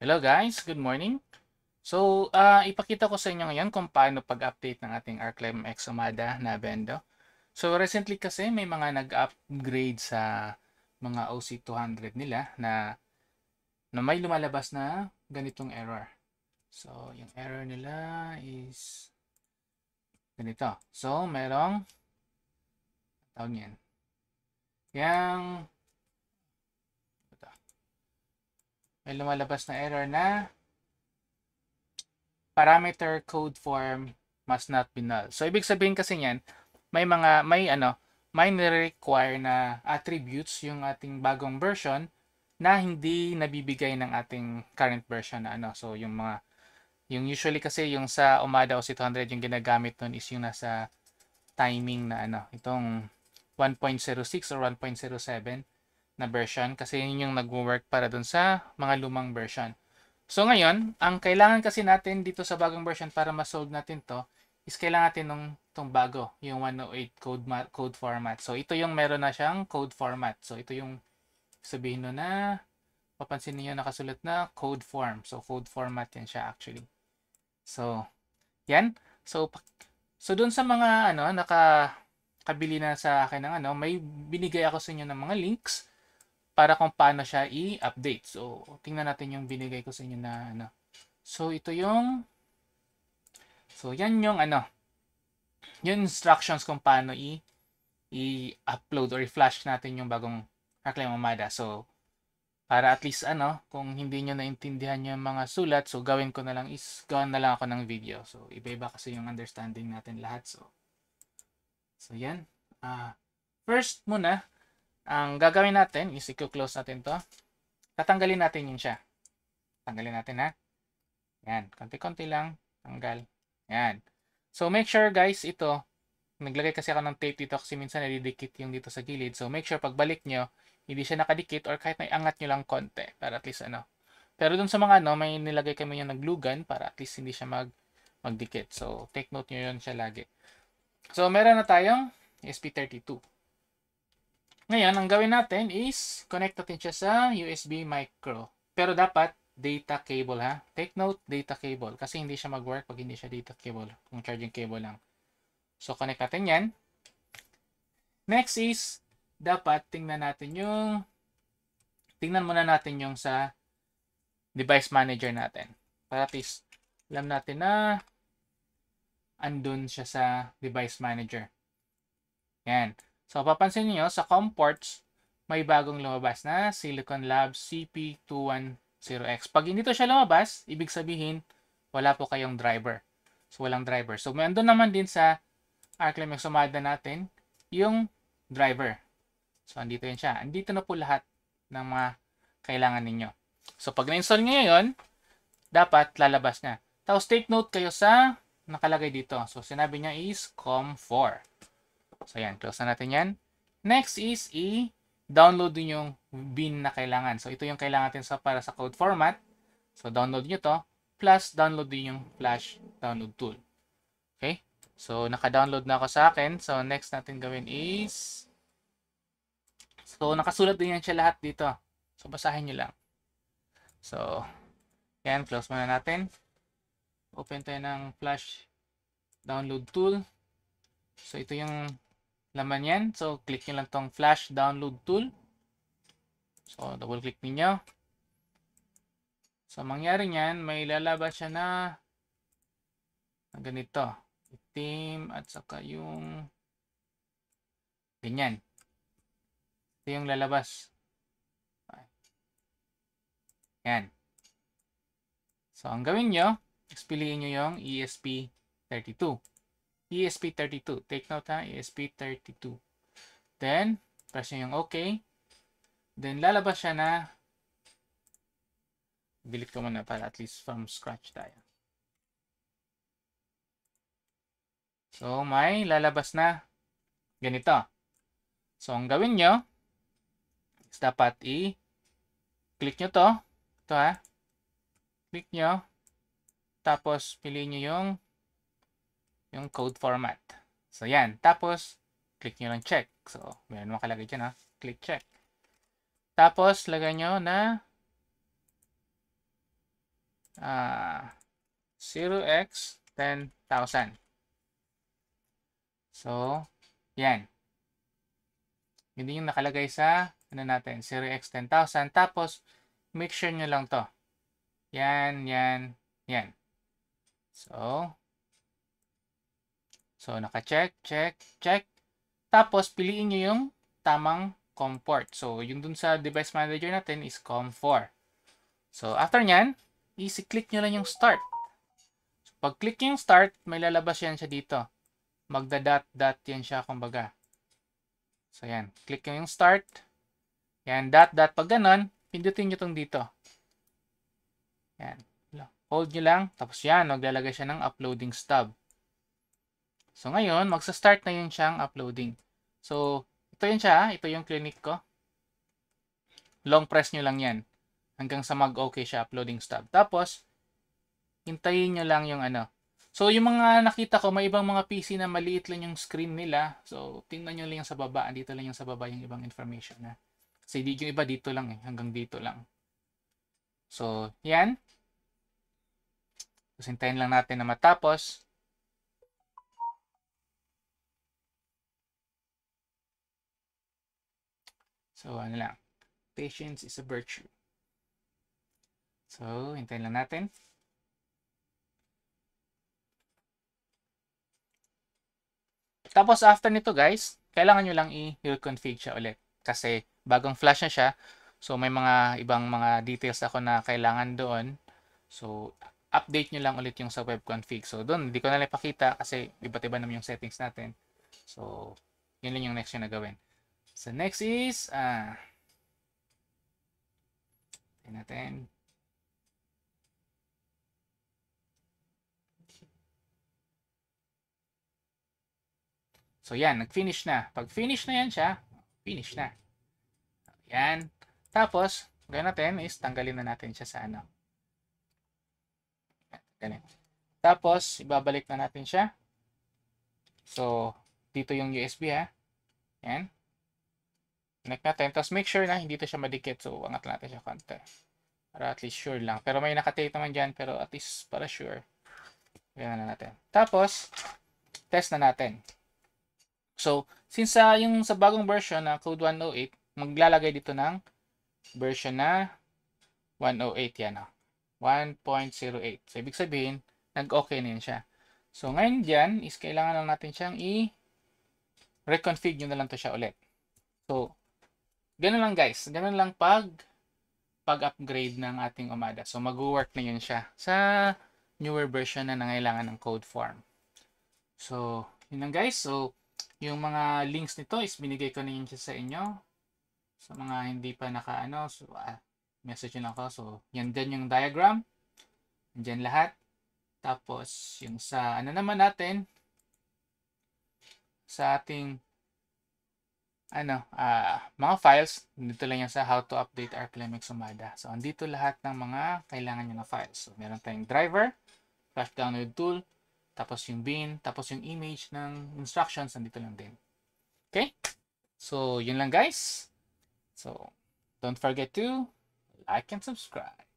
Hello guys, good morning. So, uh, ipakita ko sa inyo ngayon kung paano pag-update ng ating ArcLim X Amada na bendo. So, recently kasi may mga nag-upgrade sa mga OC200 nila na, na may lumalabas na ganitong error. So, yung error nila is ganito. So, merong tawag yan. Yang may lumalabas na error na parameter code form must not be null. So ibig sabihin kasi niyan, may mga may ano, may require na attributes yung ating bagong version na hindi nabibigay ng ating current version na ano. So yung mga yung usually kasi yung sa Omada o 200 yung ginagamit nun is yung nasa timing na ano, itong 1.06 or 1.07 na version kasi yun yung nagwo-work para dun sa mga lumang version. So ngayon, ang kailangan kasi natin dito sa bagong version para ma-solve natin to is kailangan natin nung tong bago, yung 108 code code format. So ito yung meron na siyang code format. So ito yung sabihin no na papansin niyo nakasulat na code form. So code format yan siya actually. So yan. So so doon sa mga ano naka kabili na sa akin ng ano, may binigay ako sa inyo ng mga links para kung paano siya i-update. So, tingnan natin yung binigay ko sa inyo na ano. So, ito yung So, yan yung ano yung instructions kung paano i- i-upload or i-flash natin yung bagong Hackling So, para at least ano, kung hindi nyo naintindihan yung mga sulat, so gawin ko na lang is, gawin na lang ako ng video. So, iba-iba kasi yung understanding natin lahat. So, so yan. Uh, first muna, ang gagawin natin is i-close natin to. Tatanggalin natin yun siya. Tanggalin natin ha. Yan. Konti-konti lang. Tanggal. Yan. So make sure guys, ito. Naglagay kasi ako ng tape dito kasi minsan nadidikit yung dito sa gilid. So make sure pagbalik nyo, hindi siya nakadikit or kahit may angat nyo lang konti. Para at least ano. Pero dun sa mga ano, may nilagay kami yung naglugan para at least hindi siya mag magdikit. So take note nyo yun siya lagi. So meron na tayong SP32. Ngayon, ang gawin natin is connect natin siya sa USB micro. Pero dapat data cable ha. Take note, data cable. Kasi hindi siya mag-work pag hindi siya data cable. Kung charging cable lang. So, connect natin yan. Next is, dapat tingnan natin yung, tingnan muna natin yung sa device manager natin. Para at least, alam natin na andun siya sa device manager. Yan. So, papansin niyo sa COM ports, may bagong lumabas na Silicon Labs CP210X. Pag hindi to siya lumabas, ibig sabihin, wala po kayong driver. So, walang driver. So, mayroon naman din sa Arclim yung sumada natin, yung driver. So, andito yun siya. Andito na po lahat ng mga kailangan ninyo. So, pag na-install nyo yun, dapat lalabas na. Tapos, take note kayo sa nakalagay dito. So, sinabi niya is COM4. So, yan. Close na natin yan. Next is i-download din yung bin na kailangan. So, ito yung kailangan natin sa, para sa code format. So, download nyo to. Plus, download din yung flash download tool. Okay? So, naka-download na ako sa akin. So, next natin gawin is... So, nakasulat din yan siya lahat dito. So, basahin nyo lang. So, yan. Close muna natin. Open tayo ng flash download tool. So, ito yung laman yan. So, click nyo lang tong flash download tool. So, double click niyo. So, mangyari niyan, may lalabas siya na, na ganito. Itim at saka yung ganyan. Ito yung lalabas. Yan. So, ang gawin nyo, piliin nyo yung ESP32. ESP32. Take note ha, ESP32. Then, press nyo yung OK. Then, lalabas siya na delete ko muna para at least from scratch tayo. So, may lalabas na ganito. So, ang gawin nyo is dapat i-click nyo to. Ito ha. Click nyo. Tapos, piliin nyo yung yung code format. So, yan. Tapos, click nyo lang check. So, meron kalagay dyan ha. Click check. Tapos, lagay nyo na uh, 0x 10,000. So, yan. Yun yung nakalagay sa ano natin, 0x 10,000. Tapos, make sure nyo lang to. Yan, yan, yan. So, So, naka-check, check, check. Tapos, piliin nyo yung tamang COM4. So, yung dun sa device manager natin is COM4. So, after nyan, i-click nyo lang yung start. So, pag-click yung start, may lalabas yan siya dito. Magda-dot-dot yan siya, kumbaga. So, yan. Click nyo yung start. Yan, dot-dot. Pag ganon, pindutin nyo tong dito. Yan. Hold nyo lang. Tapos yan, maglalagay siya ng uploading stub. So, ngayon, magsa-start na yun siyang uploading. So, ito yun siya. Ito yung clinic ko. Long press nyo lang yan. Hanggang sa mag-okay siya, uploading stop. Tapos, hintayin nyo lang yung ano. So, yung mga nakita ko, may ibang mga PC na maliit lang yung screen nila. So, tingnan nyo lang sa baba. Andito lang yung sa baba yung ibang information na. Kasi yung iba dito lang eh. Hanggang dito lang. So, yan. Tapos hintayin lang natin na matapos. So, ano lang. Patience is a virtue. So, hintayin lang natin. Tapos, after nito guys, kailangan nyo lang i-reconfig siya ulit. Kasi, bagong flash na siya. So, may mga ibang mga details ako na kailangan doon. So, update nyo lang ulit yung sa web config. So, doon, hindi ko na lang pakita kasi iba't iba naman yung settings natin. So, yun lang yung next yung na So, next is, ah, uh, natin. So, yan. Nag-finish na. Pag finish na yan siya, finish na. Yan. Tapos, gawin natin is tanggalin na natin siya sa ano. Ganun. Tapos, ibabalik na natin siya. So, dito yung USB ha. Yan. Connect natin. Tapos make sure na hindi to siya madikit. So, angat natin siya konti. Para at least sure lang. Pero may nakatape naman dyan. Pero at least para sure. Ganyan na natin. Tapos, test na natin. So, since uh, yung sa bagong version na uh, code 108, maglalagay dito ng version na 108 yan. Oh. Ah. 1.08. So, ibig sabihin, nag-okay na yan siya. So, ngayon dyan is kailangan lang natin siyang i reconfigure nyo na lang to siya ulit. So, Ganun lang guys. Ganun lang pag pag-upgrade ng ating umada. So mag-work na yun siya sa newer version na nangailangan ng code form. So, yun lang guys. So, yung mga links nito is binigay ko na yun sa inyo. Sa mga hindi pa nakaano, so, uh, message yun ako. So, yan dyan yung diagram. Diyan lahat. Tapos, yung sa ano naman natin, sa ating ano, uh, mga files, dito lang yan sa how to update our RPM Umada. So, andito lahat ng mga kailangan nyo na files. So, meron tayong driver, flash download tool, tapos yung bin, tapos yung image ng instructions, andito lang din. Okay? So, yun lang guys. So, don't forget to like and subscribe.